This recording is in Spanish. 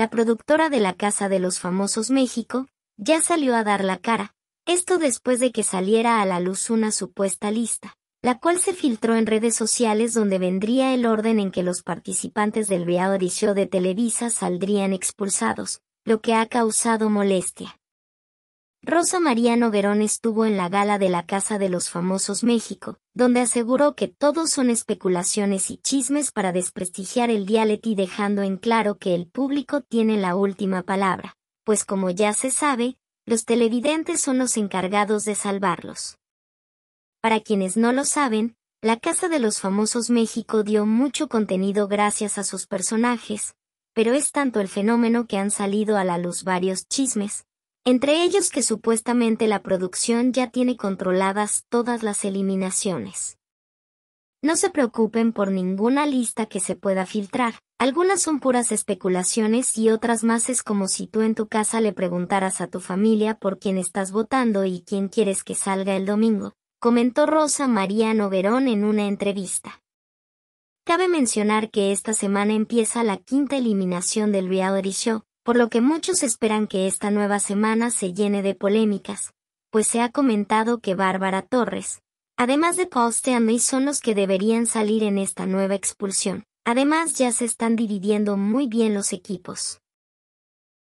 la productora de La Casa de los Famosos México, ya salió a dar la cara, esto después de que saliera a la luz una supuesta lista, la cual se filtró en redes sociales donde vendría el orden en que los participantes del y show de Televisa saldrían expulsados, lo que ha causado molestia. Rosa María Noguerón estuvo en la gala de la Casa de los Famosos México, donde aseguró que todos son especulaciones y chismes para desprestigiar el y dejando en claro que el público tiene la última palabra, pues como ya se sabe, los televidentes son los encargados de salvarlos. Para quienes no lo saben, la Casa de los Famosos México dio mucho contenido gracias a sus personajes, pero es tanto el fenómeno que han salido a la luz varios chismes, entre ellos que supuestamente la producción ya tiene controladas todas las eliminaciones. No se preocupen por ninguna lista que se pueda filtrar, algunas son puras especulaciones y otras más es como si tú en tu casa le preguntaras a tu familia por quién estás votando y quién quieres que salga el domingo, comentó Rosa María Noverón en una entrevista. Cabe mencionar que esta semana empieza la quinta eliminación del reality show, por lo que muchos esperan que esta nueva semana se llene de polémicas, pues se ha comentado que Bárbara Torres, además de Paul Stanley, son los que deberían salir en esta nueva expulsión. Además ya se están dividiendo muy bien los equipos.